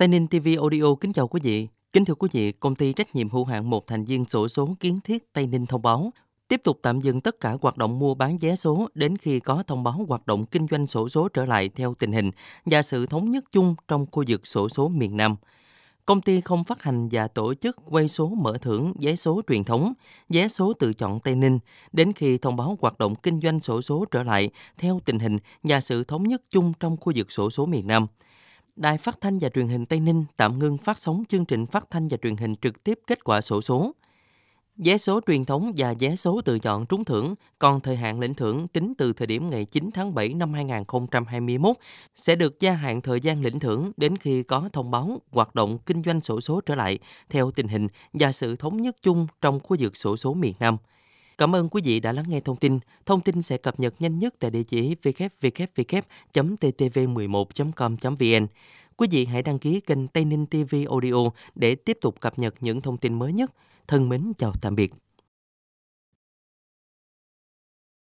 Tây Ninh TV Audio kính chào quý vị. Kính thưa quý vị, công ty trách nhiệm hữu hạn một thành viên sổ số kiến thiết Tây Ninh thông báo tiếp tục tạm dừng tất cả hoạt động mua bán vé số đến khi có thông báo hoạt động kinh doanh sổ số trở lại theo tình hình và sự thống nhất chung trong khu vực sổ số miền Nam. Công ty không phát hành và tổ chức quay số mở thưởng vé số truyền thống, vé số tự chọn Tây Ninh đến khi thông báo hoạt động kinh doanh sổ số trở lại theo tình hình và sự thống nhất chung trong khu vực sổ số miền Nam – Đài Phát thanh và Truyền hình Tây Ninh tạm ngưng phát sóng chương trình phát thanh và truyền hình trực tiếp kết quả sổ số. Vé số truyền thống và vé số tự chọn trúng thưởng còn thời hạn lĩnh thưởng tính từ thời điểm ngày 9 tháng 7 năm 2021 sẽ được gia hạn thời gian lĩnh thưởng đến khi có thông báo hoạt động kinh doanh sổ số trở lại theo tình hình và sự thống nhất chung trong khu vực sổ số miền Nam – Cảm ơn quý vị đã lắng nghe thông tin. Thông tin sẽ cập nhật nhanh nhất tại địa chỉ www.ttv11.com.vn. Quý vị hãy đăng ký kênh Tây Ninh TV Audio để tiếp tục cập nhật những thông tin mới nhất. Thân mến chào tạm biệt.